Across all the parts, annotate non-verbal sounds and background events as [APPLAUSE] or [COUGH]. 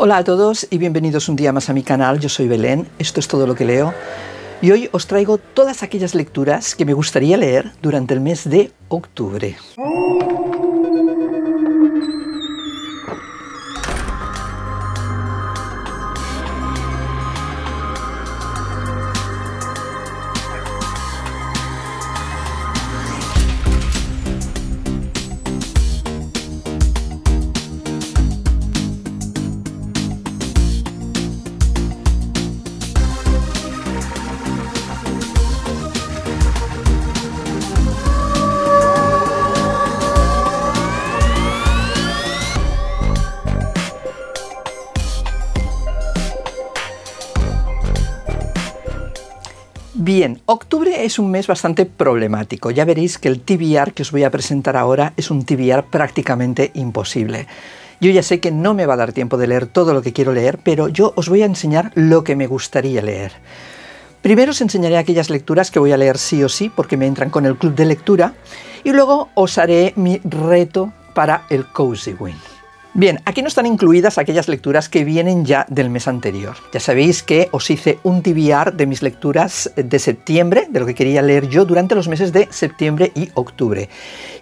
Hola a todos y bienvenidos un día más a mi canal. Yo soy Belén, esto es todo lo que leo. Y hoy os traigo todas aquellas lecturas que me gustaría leer durante el mes de octubre. Bien, octubre es un mes bastante problemático. Ya veréis que el TBR que os voy a presentar ahora es un TBR prácticamente imposible. Yo ya sé que no me va a dar tiempo de leer todo lo que quiero leer, pero yo os voy a enseñar lo que me gustaría leer. Primero os enseñaré aquellas lecturas que voy a leer sí o sí, porque me entran con el club de lectura, y luego os haré mi reto para el Cozy Win. Bien, aquí no están incluidas aquellas lecturas que vienen ya del mes anterior. Ya sabéis que os hice un TBR de mis lecturas de septiembre, de lo que quería leer yo durante los meses de septiembre y octubre.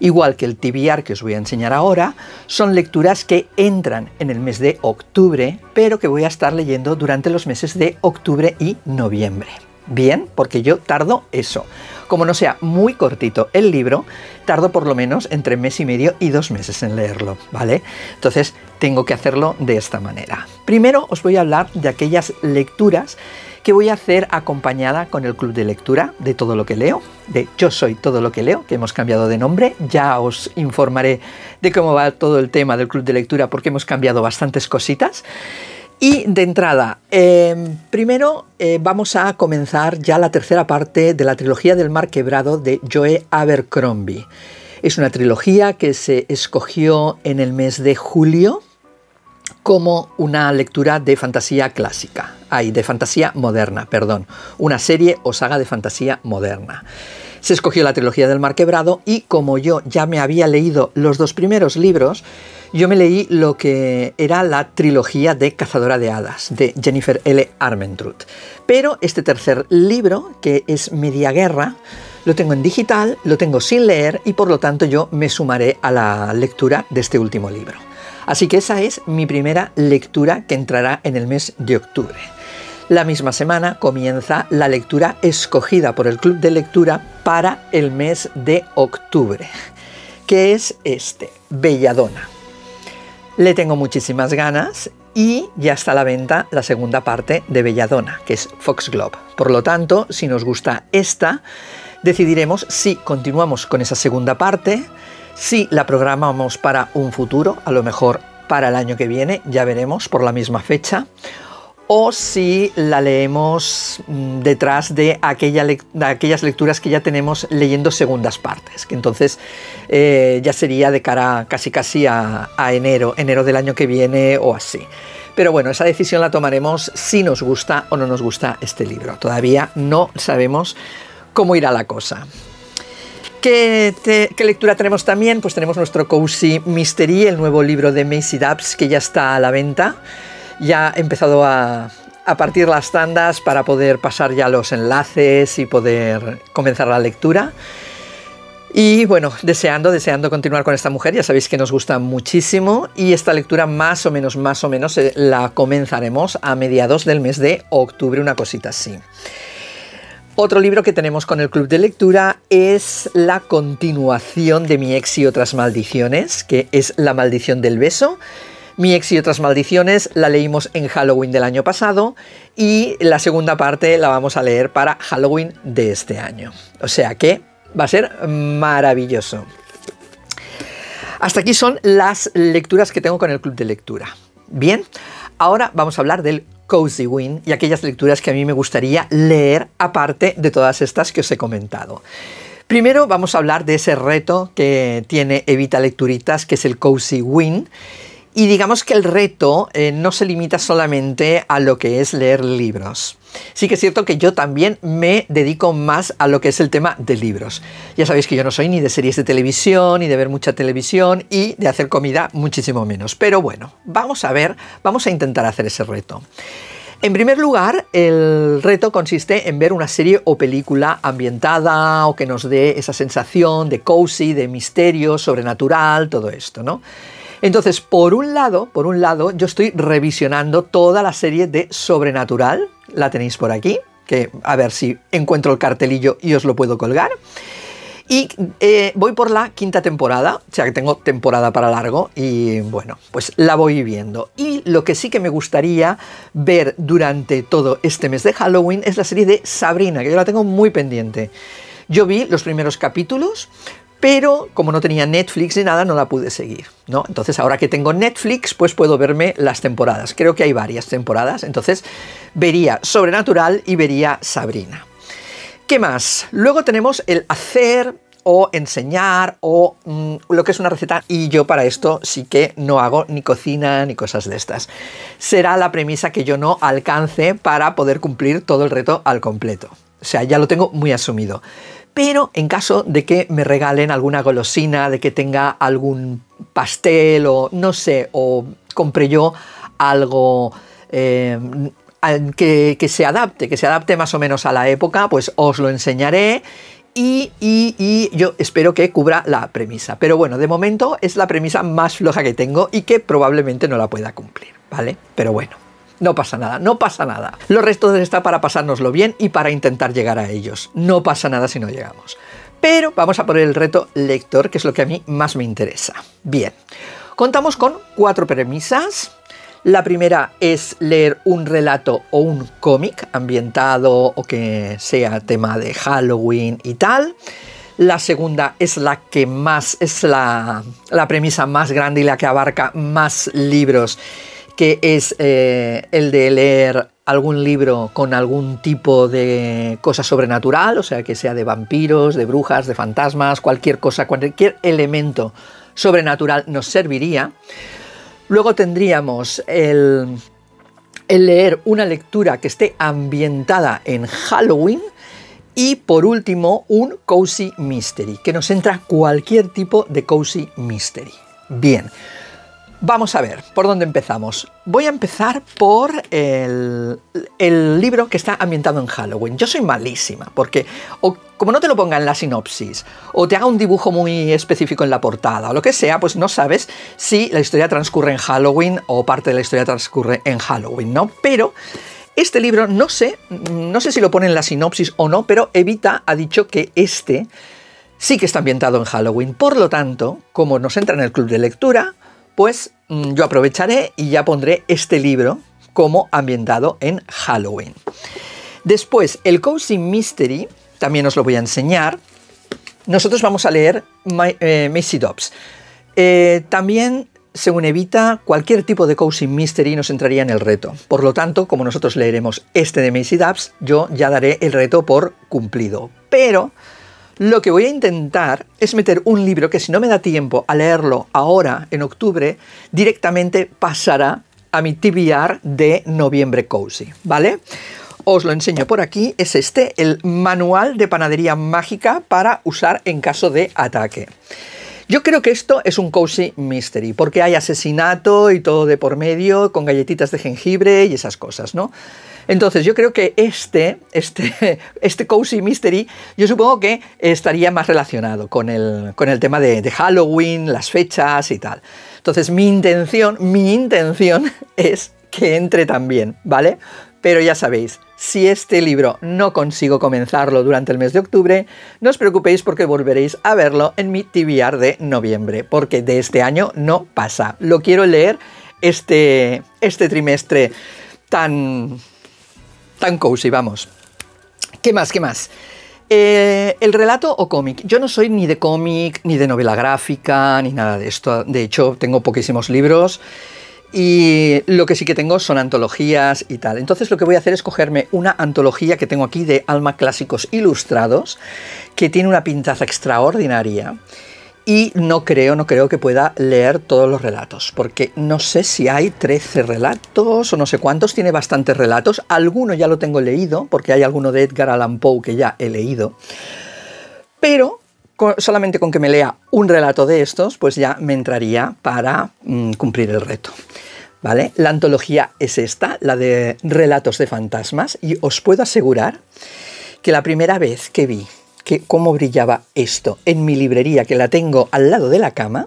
Igual que el TBR que os voy a enseñar ahora, son lecturas que entran en el mes de octubre, pero que voy a estar leyendo durante los meses de octubre y noviembre bien, porque yo tardo eso. Como no sea muy cortito el libro, tardo por lo menos entre mes y medio y dos meses en leerlo, ¿vale? Entonces tengo que hacerlo de esta manera. Primero os voy a hablar de aquellas lecturas que voy a hacer acompañada con el club de lectura de todo lo que leo, de Yo Soy Todo lo que leo, que hemos cambiado de nombre. Ya os informaré de cómo va todo el tema del club de lectura porque hemos cambiado bastantes cositas. Y de entrada, em, primero eh, vamos a comenzar ya la tercera parte de la trilogía del mar quebrado de Joe Abercrombie. Es una trilogía que se escogió en el mes de julio como una lectura de fantasía clásica, ay, de fantasía moderna, perdón, una serie o saga de fantasía moderna. Se escogió la trilogía del mar quebrado y como yo ya me había leído los dos primeros libros, yo me leí lo que era la trilogía de Cazadora de Hadas de Jennifer L. Armentrout. Pero este tercer libro, que es Media Guerra, lo tengo en digital, lo tengo sin leer y por lo tanto yo me sumaré a la lectura de este último libro. Así que esa es mi primera lectura que entrará en el mes de octubre. La misma semana comienza la lectura escogida por el Club de Lectura para el mes de octubre, que es este, Belladona, le tengo muchísimas ganas y ya está a la venta la segunda parte de Belladona, que es Fox Por lo tanto, si nos gusta esta, decidiremos si continuamos con esa segunda parte, si la programamos para un futuro, a lo mejor para el año que viene, ya veremos por la misma fecha, o si la leemos mm, detrás de, aquellas lecturas que ya tenemos leyendo segundas partes, que entonces eh, ya sería de cara casi casi a, enero, enero del año que viene o así. Pero bueno, esa decisión la tomaremos si nos gusta o no nos gusta este libro. Todavía no sabemos cómo irá la cosa. ¿Qué, lectura tenemos también? Pues tenemos nuestro Cozy Mystery, el nuevo libro de Macy Dubs, que ya está a la venta ya he empezado a, partir las tandas para poder pasar ya los enlaces y poder comenzar la lectura. Y bueno, deseando, deseando continuar con esta mujer, ya sabéis que nos gusta muchísimo y esta lectura más o menos, más o menos eh, la comenzaremos a mediados del mes de octubre, una cosita así. Otro libro que tenemos con el club de lectura es la continuación de Mi ex y otras maldiciones, que es La maldición del beso mi ex y otras maldiciones la leímos en Halloween del año pasado y la segunda parte la vamos a leer para Halloween de este año. O sea que va a ser maravilloso. Hasta aquí son las lecturas que tengo con el club de lectura. Bien, ahora vamos a hablar del Cozy Win y aquellas lecturas que a mí me gustaría leer aparte de todas estas que os he comentado. Primero vamos a hablar de ese reto que tiene Evita Lecturitas, que es el Cozy Win y digamos que el reto eh, no se limita solamente a lo que es leer libros. Sí que es cierto que yo también me dedico más a lo que es el tema de libros. Ya sabéis que yo no soy ni de series de televisión, ni de ver mucha televisión y de hacer comida muchísimo menos. Pero bueno, vamos a ver, vamos a intentar hacer ese reto. En primer lugar, el reto consiste en ver una serie o película ambientada o que nos dé esa sensación de cozy, de misterio, sobrenatural, todo esto, ¿no? Entonces, por un lado, por un lado, yo estoy revisionando toda la serie de Sobrenatural, la tenéis por aquí, que a ver si encuentro el cartelillo y os lo puedo colgar. Y eh, voy por la quinta temporada, o sea que tengo temporada para largo y bueno, pues la voy viendo. Y lo que sí que me gustaría ver durante todo este mes de Halloween es la serie de Sabrina, que yo la tengo muy pendiente. Yo vi los primeros capítulos, pero como no tenía Netflix ni nada, no la pude seguir, ¿no? Entonces, ahora que tengo Netflix, pues puedo verme las temporadas. Creo que hay varias temporadas, entonces vería Sobrenatural y vería Sabrina. ¿Qué más? Luego tenemos el hacer o enseñar o mm, lo que es una receta y yo para esto sí que no hago ni cocina ni cosas de estas. Será la premisa que yo no alcance para poder cumplir todo el reto al completo. O sea, ya lo tengo muy asumido pero en caso de que me regalen alguna golosina, de que tenga algún pastel o no sé, o compre yo algo eh, que, se adapte, que se adapte más o menos a la época, pues os lo enseñaré. y yo espero que cubra la premisa. Pero bueno, de momento es la premisa más floja que tengo y que probablemente no la pueda cumplir, ¿vale? Pero bueno. No pasa nada, no pasa nada. Los restos está para pasárnoslo bien y para intentar llegar a ellos. No pasa nada si no llegamos. Pero vamos a poner el reto lector, que es lo que a mí más me interesa. Bien, contamos con cuatro premisas. La primera es leer un relato o un cómic ambientado o que sea tema de Halloween y tal. La segunda es la que más es la premisa más grande y la que abarca más libros que es eh, el de leer algún libro con algún tipo de cosa sobrenatural, o sea, que sea de vampiros, de brujas, de fantasmas, cualquier cosa, cualquier elemento sobrenatural nos serviría. Luego tendríamos el leer una lectura que esté ambientada en Halloween, y por último, un Cozy Mystery, que nos entra cualquier tipo de Cozy Mystery. Bien, Vamos a ver, ¿por dónde empezamos? Voy a empezar por el, libro que está ambientado en Halloween. Yo soy malísima, porque o como no te lo ponga en la sinopsis, o te haga un dibujo muy específico en la portada, o lo que sea, pues no sabes si la historia transcurre en Halloween o parte de la historia transcurre en Halloween, ¿no? Pero este libro, no sé, no sé si lo pone en la sinopsis o no, pero Evita ha dicho que este sí que está ambientado en Halloween. Por lo tanto, como nos entra en el club de lectura, pues mm, yo aprovecharé y ya pondré este libro como ambientado en Halloween. Después, el Cozy Mystery, también os lo voy a enseñar. Nosotros vamos a leer My, eh, Macy eh, también, según Evita, cualquier tipo de Cozy Mystery nos entraría en el reto. Por lo tanto, como nosotros leeremos este de Macy Dobbs, yo ya daré el reto por cumplido. Pero lo que voy a intentar es meter un libro que si no me da tiempo a leerlo ahora, en octubre, directamente pasará a mi TBR de noviembre cozy, ¿vale? Os lo enseño por aquí, es este, el manual de panadería mágica para usar en caso de ataque. Yo creo que esto es un cozy mystery, porque hay asesinato y todo de por medio, con galletitas de jengibre y esas cosas, ¿no? Entonces, yo creo que este, este, [LAUGHS] este Cozy Mystery, yo supongo que estaría más relacionado con el, con el tema de, Halloween, las fechas y tal. Entonces, mi intención, mi intención [LAUGHS] es que entre también, ¿vale? Pero ya sabéis, si este libro no consigo comenzarlo durante el mes de octubre, no os preocupéis porque volveréis a verlo en mi TBR de noviembre, porque de este año no pasa. Lo quiero leer este, este trimestre tan tan cozy, vamos. ¿Qué más? ¿Qué más? Eh, el relato o cómic. Yo no soy ni de cómic, ni de novela gráfica, ni nada de esto. De hecho, tengo poquísimos libros y lo que sí que tengo son antologías y tal. Entonces lo que voy a hacer es cogerme una antología que tengo aquí de Alma Clásicos Ilustrados, que tiene una pintaza extraordinaria y no creo, no creo que pueda leer todos los relatos, porque no sé si hay 13 relatos o no sé cuántos, tiene bastantes relatos, alguno ya lo tengo leído, porque hay alguno de Edgar Allan Poe que ya he leído, pero solamente con que me lea un relato de estos, pues ya me entraría para mm, cumplir el reto. ¿Vale? La antología es esta, la de Relatos de Fantasmas, y os puedo asegurar que la primera vez que vi que cómo brillaba esto en mi librería, que la tengo al lado de la cama,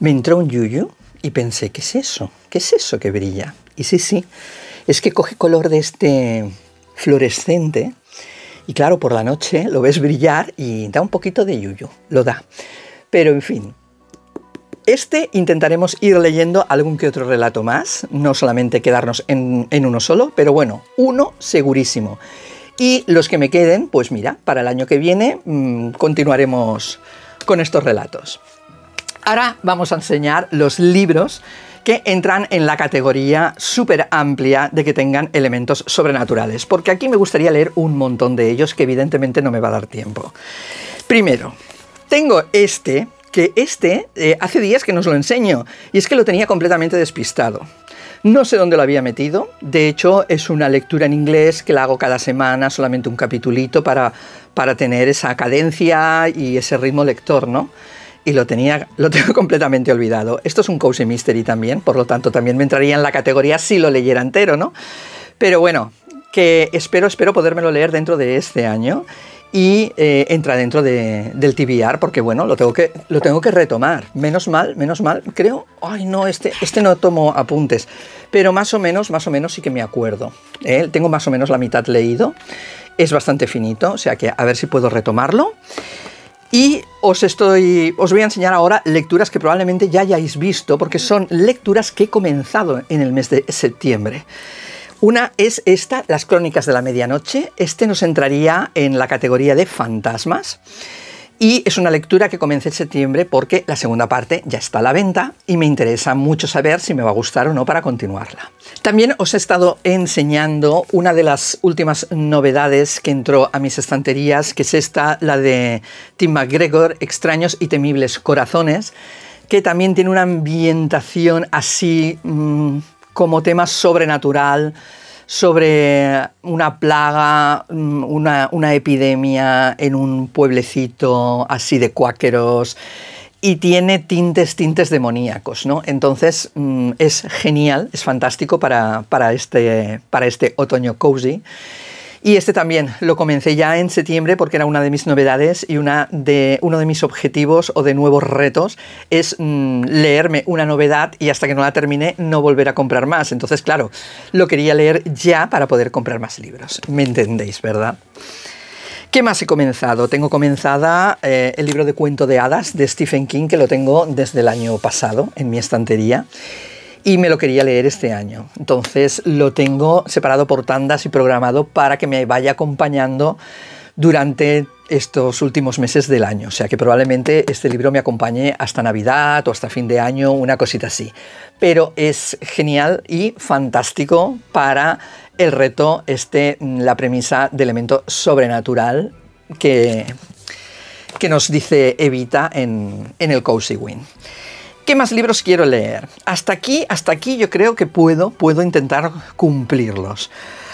me entró un yuyu y pensé, ¿qué es eso? ¿Qué es eso que brilla? Y sí, sí, es que coge color de este fluorescente y claro, por la noche lo ves brillar y da un poquito de yuyu, lo da. Pero en fin, este intentaremos ir leyendo algún que otro relato más, no solamente quedarnos en, en uno solo, pero bueno, uno segurísimo. Y los que me queden, pues mira, para el año que viene mm, continuaremos con estos relatos. Ahora vamos a enseñar los libros que entran en la categoría súper amplia de que tengan elementos sobrenaturales, porque aquí me gustaría leer un montón de ellos que evidentemente no me va a dar tiempo. Primero, tengo este, que este eh, hace días que nos lo enseño, y es que lo tenía completamente despistado. No sé dónde lo había metido. De hecho, es una lectura en inglés que la hago cada semana, solamente un capitulito para, para tener esa cadencia y ese ritmo lector, ¿no? y lo tenía lo tengo [LAUGHS] completamente olvidado. Esto es un cozy mystery también, por lo tanto también me entraría en la categoría si lo leyera entero, ¿no? Pero bueno, que espero espero podérmelo leer dentro de este año y eh, entra dentro del TBR porque bueno, lo tengo, que, lo tengo que retomar. Menos mal, menos mal, creo, ay no, este, este no tomo apuntes, pero más o menos, más o menos sí que me acuerdo. ¿eh? Tengo más o menos la mitad leído, es bastante finito, o sea que a ver si puedo retomarlo. Y os, estoy, os voy a enseñar ahora lecturas que probablemente ya hayáis visto, porque son lecturas que he comenzado en el mes de septiembre. Una es esta, Las Crónicas de la Medianoche. Este nos entraría en la categoría de fantasmas. Y es una lectura que comencé en septiembre porque la segunda parte ya está a la venta y me interesa mucho saber si me va a gustar o no para continuarla. También os he estado enseñando una de las últimas novedades que entró a mis estanterías, que es esta, la de Tim McGregor, Extraños y Temibles Corazones, que también tiene una ambientación así... Mm, como tema sobrenatural, sobre una plaga, mm, una, epidemia en un pueblecito así de cuáqueros y tiene tintes, tintes demoníacos, ¿no? Entonces mm, es genial, es fantástico para, para, este, para este otoño cozy. Y este también lo comencé ya en septiembre porque era una de mis novedades y una de, uno de mis objetivos o de nuevos retos es mm, leerme una novedad y hasta que no la termine no volver a comprar más. Entonces, claro, lo quería leer ya para poder comprar más libros. ¿Me entendéis, verdad? ¿Qué más he comenzado? Tengo comenzada eh, el libro de cuento de hadas de Stephen King, que lo tengo desde el año pasado en mi estantería y me lo quería leer este año. Entonces lo tengo separado por tandas y programado para que me vaya acompañando durante estos últimos meses del año. O sea que probablemente este libro me acompañe hasta Navidad o hasta fin de año, una cosita así. Pero es genial y fantástico para el reto, este, la premisa de elemento sobrenatural que, que nos dice Evita en, en el Cozy Win. ¿Qué más libros quiero leer? Hasta aquí, hasta aquí yo creo que puedo, puedo intentar cumplirlos.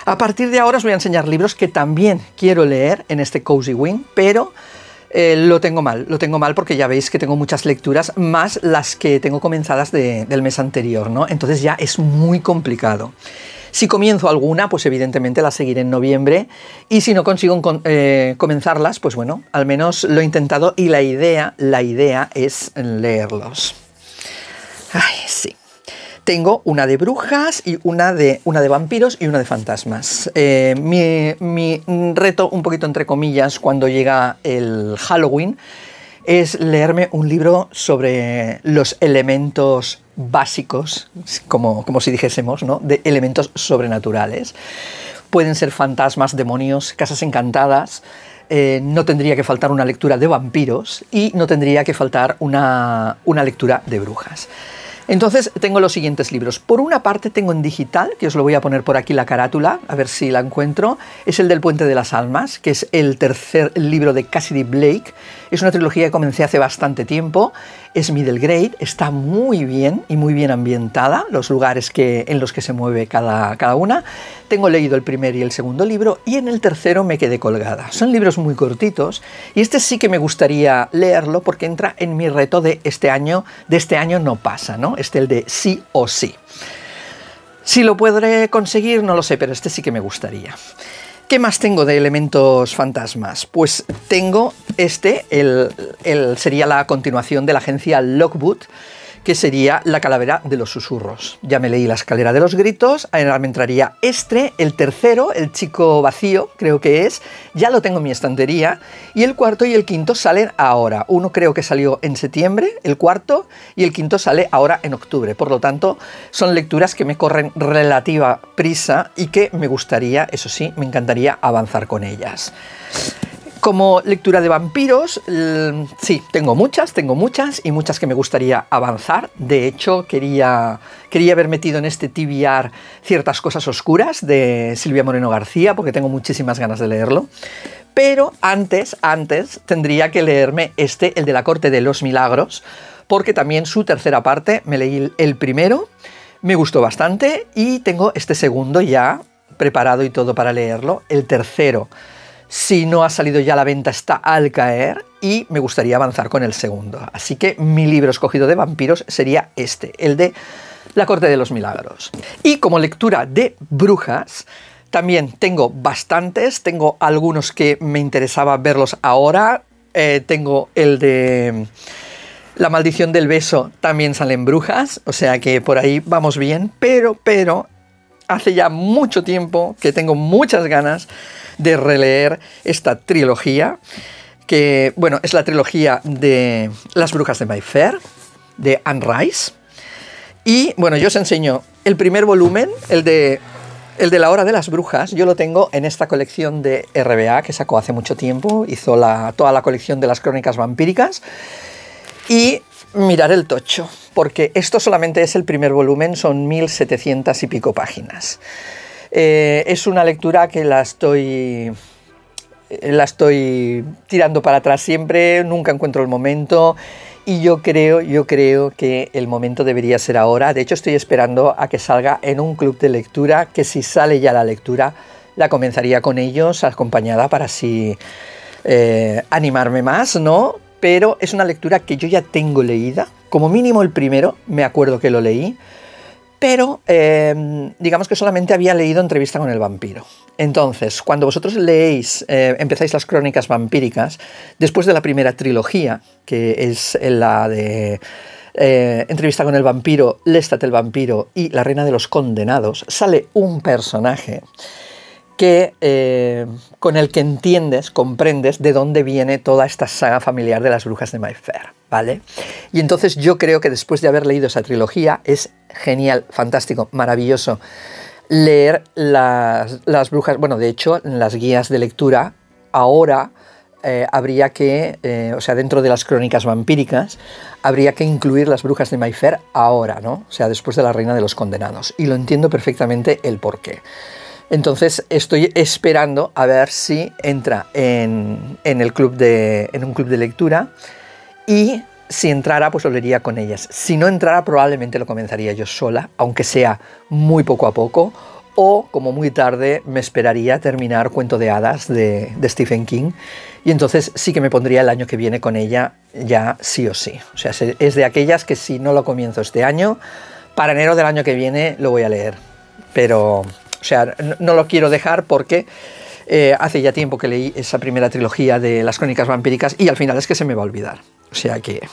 A partir de ahora os voy a enseñar libros que también quiero leer en este Cozy Wing, pero eh, lo tengo mal, lo tengo mal porque ya veis que tengo muchas lecturas, más las que tengo comenzadas del mes anterior, ¿no? Entonces ya es muy complicado. Si comienzo alguna, pues evidentemente la seguiré en noviembre. Y si no consigo eh, comenzarlas, pues bueno, al menos lo he intentado y la idea, la idea es leerlos. Ay, sí. Tengo una de brujas y una de, una de vampiros y una de fantasmas. Eh, mi, mi reto, un poquito entre comillas, cuando llega el Halloween, es leerme un libro sobre los elementos básicos, como, como si dijésemos, ¿no? de elementos sobrenaturales. Pueden ser fantasmas, demonios, casas encantadas, eh, no tendría que faltar una lectura de vampiros y no tendría que faltar una, una lectura de brujas. Entonces tengo los siguientes libros. Por una parte tengo en digital, que os lo voy a poner por aquí la carátula, a ver si la encuentro, es el del Puente de las Almas, que es el tercer libro de Cassidy Blake. Es una trilogía que comencé hace bastante tiempo es middle grade, está muy bien y muy bien ambientada, los lugares que, en los que se mueve cada, una. Tengo leído el primer y el segundo libro y en el tercero me quedé colgada. Son libros muy cortitos y este sí que me gustaría leerlo porque entra en mi reto de este año, de este año no pasa, ¿no? Este el de sí o sí. Si lo podré conseguir, no lo sé, pero este sí que me gustaría. ¿Qué más tengo de elementos fantasmas? Pues tengo este, el, sería la continuación de la agencia Lockwood, que sería la calavera de los susurros. Ya me leí la escalera de los gritos, ahora me entraría este, el tercero, el chico vacío, creo que es, ya lo tengo en mi estantería, y el cuarto y el quinto salen ahora. Uno creo que salió en septiembre, el cuarto, y el quinto sale ahora en octubre. Por lo tanto, son lecturas que me corren relativa prisa y que me gustaría, eso sí, me encantaría avanzar con ellas. Como lectura de vampiros, sí, tengo muchas, tengo muchas y muchas que me gustaría avanzar. De hecho, quería, quería haber metido en este TBR ciertas cosas oscuras de Silvia Moreno García, porque tengo muchísimas ganas de leerlo. Pero antes, antes, tendría que leerme este, el de la Corte de los Milagros, porque también su tercera parte, me leí el primero, me gustó bastante y tengo este segundo ya preparado y todo para leerlo, el tercero si no ha salido ya la venta, está al caer y me gustaría avanzar con el segundo. Así que mi libro escogido de vampiros sería este, el de La Corte de los Milagros. Y como lectura de brujas, también tengo bastantes, tengo algunos que me interesaba verlos ahora, eh, tengo el de... La maldición del beso también salen brujas, o sea que por ahí vamos bien, pero, pero, hace ya mucho tiempo que tengo muchas ganas de releer esta trilogía, que, bueno, es la trilogía de Las Brujas de Mayfair, de Anne Rice. Y, bueno, yo os enseño el primer volumen, el de el de la hora de las brujas, yo lo tengo en esta colección de RBA que sacó hace mucho tiempo, hizo la, toda la colección de las crónicas vampíricas. Y mirar el tocho, porque esto solamente es el primer volumen, son 1700 y pico páginas. Eh, es una lectura que la estoy eh, la estoy tirando para atrás siempre, nunca encuentro el momento y yo creo, yo creo que el momento debería ser ahora. De hecho, estoy esperando a que salga en un club de lectura, que si sale ya la lectura, la comenzaría con ellos, acompañada para así eh, animarme más, ¿no? Pero es una lectura que yo ya tengo leída, como mínimo el primero, me acuerdo que lo leí pero em, digamos que solamente había leído Entrevista con el vampiro. Entonces, cuando vosotros leéis, eh, empezáis las crónicas vampíricas, después de la primera trilogía, que es la de eh, Entrevista con el vampiro, Lestat el vampiro y La reina de los condenados, sale un personaje que, eh, con el que entiendes, comprendes de dónde viene toda esta saga familiar de las brujas de Mayfair. ¿Vale? Y entonces yo creo que después de haber leído esa trilogía es genial, fantástico, maravilloso leer las, brujas, bueno, de hecho, en las guías de lectura ahora eh, habría que, eh, o sea, dentro de las crónicas vampíricas, habría que incluir las brujas de Mayfair ahora, ¿no? O sea, después de la Reina de los Condenados. Y lo entiendo perfectamente el porqué. qué. Entonces estoy esperando a ver si entra en, el club en un club de lectura y si entrara pues lo leería con ellas. Si no entrara probablemente lo comenzaría yo sola, aunque sea muy poco a poco, o como muy tarde me esperaría terminar Cuento de Hadas de, de Stephen King y entonces sí que me pondría el año que viene con ella ya sí o sí. O sea, es de aquellas que si no lo comienzo este año, para enero del año que viene lo voy a leer. Pero o sea, no, lo quiero dejar porque... Eh, hace ya tiempo que leí esa primera trilogía de las crónicas vampíricas y al final es que se me va a olvidar. O sea que...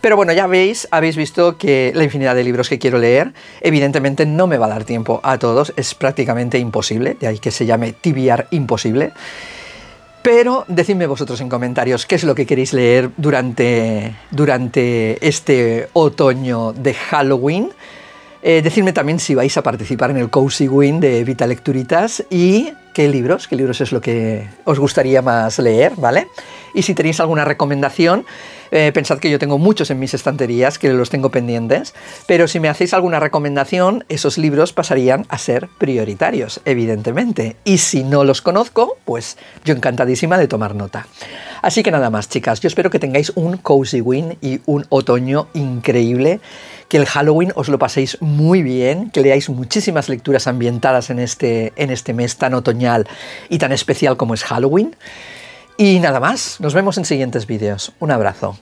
Pero bueno, ya veis, habéis visto que la infinidad de libros que quiero leer, evidentemente no me va a dar tiempo a todos, es prácticamente imposible, de ahí que se llame tibiar imposible. Pero decidme vosotros en comentarios qué es lo que queréis leer durante, durante este otoño de Halloween. Eh, decidme decirme también si vais a participar en el Cozy Win de Vita Lecturitas y qué libros, qué libros es lo que os gustaría más leer, ¿vale? Y si tenéis alguna recomendación, eh, pensad que yo tengo muchos en mis estanterías que los tengo pendientes, pero si me hacéis alguna recomendación, esos libros pasarían a ser prioritarios, evidentemente. Y si no los conozco, pues yo encantadísima de tomar nota. Así que nada más, chicas, yo espero que tengáis un cozy win y un otoño increíble que el Halloween os lo paséis muy bien, que leáis muchísimas lecturas ambientadas en este, en este mes tan otoñal y tan especial como es Halloween. Y nada más, nos vemos en siguientes vídeos. Un abrazo.